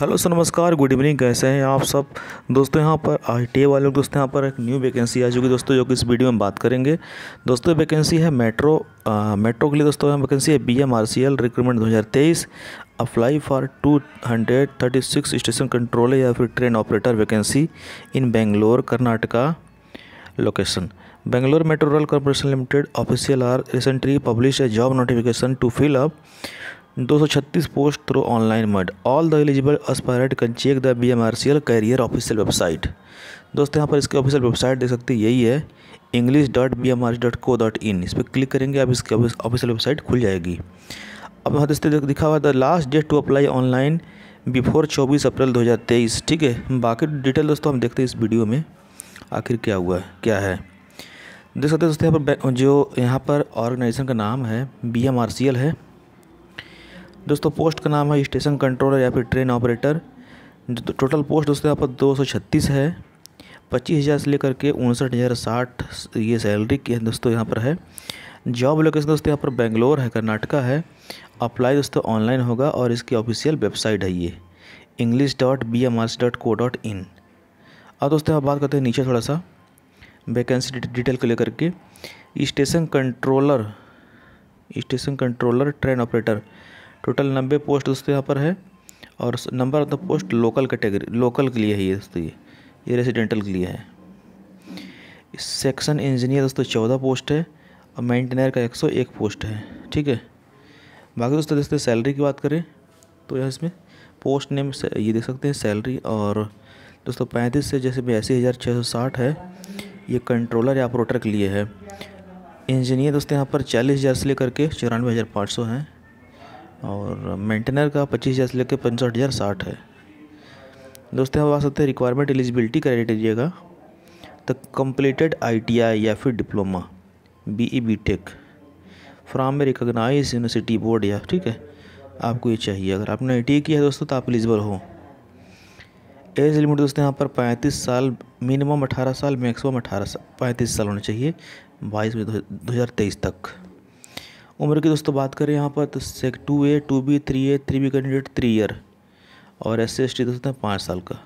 Hello sir नमस्कार good evening कैसे हैं आप सब दोस्तों यहाँ पर आई वाले दोस्तों यहाँ पर एक न्यू वैकेंसी आ चुकी दोस्तों जो कि इस वीडियो में बात करेंगे दोस्तों वैकेंसी है मेट्रो आ, मेट्रो के लिए दोस्तों यहाँ वैकेंसी है B M R C L recruitment दो हज़ार तेईस apply for two hundred thirty six station control या फिर train operator vacancy in Bangalore Karnataka location Bangalore metro rail corporation limited official are recently publish a job notification to fill up 236 all the eligible mud. Can check the B M R C L career official website दोस्तों यहाँ पर इसकी official website देख सकते हैं यही है English dot B M R C dot co dot in इस पर क्लिक करेंगे आप इसके ऑफिशियल वेबसाइट खुल जाएगी अब यहाँ दोस्तों दिखा हुआ था last date to apply online before चौबीस अप्रैल दो हज़ार तेईस ठीक है बाकी डिटेल दोस्तों हम देखते हैं इस वीडियो में आखिर क्या हुआ है क्या है देख सकते हैं दोस्तों यहाँ पर जो यहाँ पर ऑर्गेनाइजेशन का नाम है B M R C L है दोस्तों पोस्ट का नाम है स्टेशन कंट्रोलर या फिर ट्रेन ऑपरेटर टोटल पोस्ट दोस्तों यहाँ पर दो सौ छत्तीस है पच्चीस हज़ार से लेकर के उनसठ हज़ार साठ ये सैलरी की है दोस्तों यहाँ पर है जॉब लोकेशन दोस्तों यहाँ पर बेंगलोर है कर्नाटका है अप्लाई दोस्तों ऑनलाइन होगा और इसकी ऑफिशियल वेबसाइट है ये English dot B M R dot co dot in अब दोस्तों यहाँ बात करते हैं नीचे थोड़ा सा वैकेंसी डिटेल को लेकर के station controller station controller train operator total नब्बे पोस्ट दोस्तों यहाँ पर है और number of the post local category local के लिए है ये दोस्तों ये ये रेजिडेंटल के लिए है सेक्शन इंजीनियर दोस्तों चौदह पोस्ट है और मेंटेनर का एक सौ एक पोस्ट है ठीक है बाकी दोस्तों दोस्तों सैलरी की बात करें तो यह इसमें पोस्ट नेम ये देख सकते हैं सैलरी और दोस्तों पैंतीस से जैसे बयासी हज़ार छः सौ साठ है ये कंट्रोलर या ऑपरेटर के लिए है इंजीनियर दोस्तों यहाँ पर चालीस हज़ार से लेकर के चौरानवे हज़ार पाँच सौ हैं और मेंटेनर का पच्चीस हज़ार से लेकर पैंसठ हज़ार साठ है दोस्तों हम आ सकते हैं रिक्वायरमेंट एलिजिबिलिटी क्राइटेरिया का द कम्प्लीटेड आईटीआई या फिर diploma B E B tech from a recognize university board या ठीक है आपको ये चाहिए अगर आपने आई टी किया है दोस्तों तो आप एलिजिबल हो एज लिमिट दोस्तों यहाँ पर पैंतीस साल मिनिमम अठारह साल मैक्सिमम अठारह साल पैंतीस साल होना चाहिए बाईस दो हज़ार तेईस तक उम्र की दोस्तों बात करें यहाँ पर तो sec two A two B three A three B candidate three year और एस सी एस टी दोस्तों पाँच साल का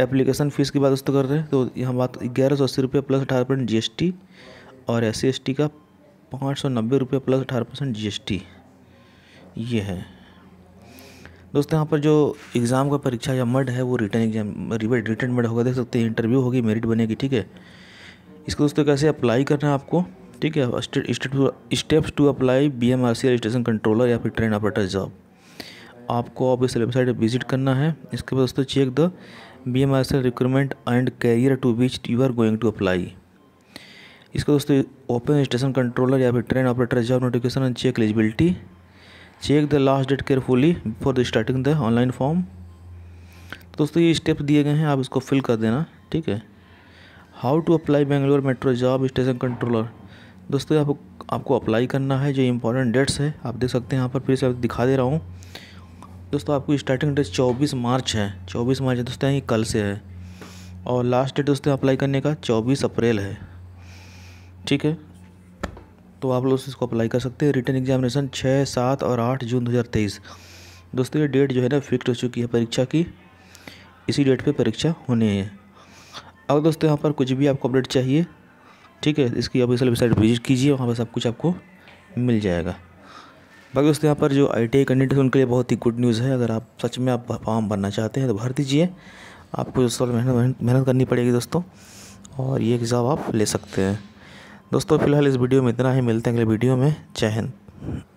एप्लीकेशन फ़ीस की बात दोस्तों कर रहे हैं तो यहाँ बात ग्यारह सौ अस्सी रुपये प्लस अठारह परसेंट जी एस टी और एस सी एस टी का पाँच सौ नब्बे रुपये प्लस अठारह परसेंट जी एस टी ये है दोस्तों यहाँ पर जो एग्ज़ाम का परीक्षा या मड e है वो रिटर्न एग्जाम रिटर्न मड होगा देख सकते हैं इंटरव्यू होगी मेरिट बनेगी ठीक है इसको दोस्तों कैसे अप्लाई करना है आपको ठीक है steps to apply B M R C registration controller या फिर ट्रेन ऑपरेटर जॉब आपको आप इस वेबसाइट विजिट करना है इसके बाद दोस्तों check the B M R C recruitment and career to which you are going to apply इसको दोस्तों ओपन स्टेशन कंट्रोलर या फिर train operator job notification and check eligibility check the last date carefully before the starting the online form तो दोस्तों ये step दिए गए हैं आप इसको फिल कर देना ठीक है how to apply Bangalore metro job station controller दोस्तों आप, आपको अप्लाई करना है जो इम्पोर्टेंट डेट्स है आप देख सकते हैं यहाँ पर फिर से दिखा दे रहा हूँ दोस्तों आपको स्टार्टिंग डेट 24 मार्च है 24 मार्च है दोस्तों ये कल से है और लास्ट डेट दोस्तों अप्लाई करने का 24 अप्रैल है ठीक है तो आप लोग इसको अप्लाई कर सकते हैं रिटर्न एग्जामिनेशन छः सात और आठ जून 2023 दोस्तों ये डेट जो है ना फिक्स हो चुकी है परीक्षा की इसी डेट पे परीक्षा होनी है अगर दोस्तों यहाँ पर कुछ भी आपको अपडेट चाहिए ठीक है इसकी आप इसलिए वेबसाइट विजिट कीजिए वहाँ पर सब कुछ आपको मिल जाएगा बाकी दोस्तों यहाँ पर जो आई टी कैंडिडेट उनके लिए बहुत ही गुड न्यूज़ है अगर आप सच में आप फॉर्म भरना चाहते हैं तो भर दीजिए आपको इस साल मेहनत मेहनत करनी पड़ेगी दोस्तों और ये एग्ज़ाम आप ले सकते हैं दोस्तों फिलहाल इस वीडियो में इतना ही मिलते हैं अगले वीडियो में जय हिंद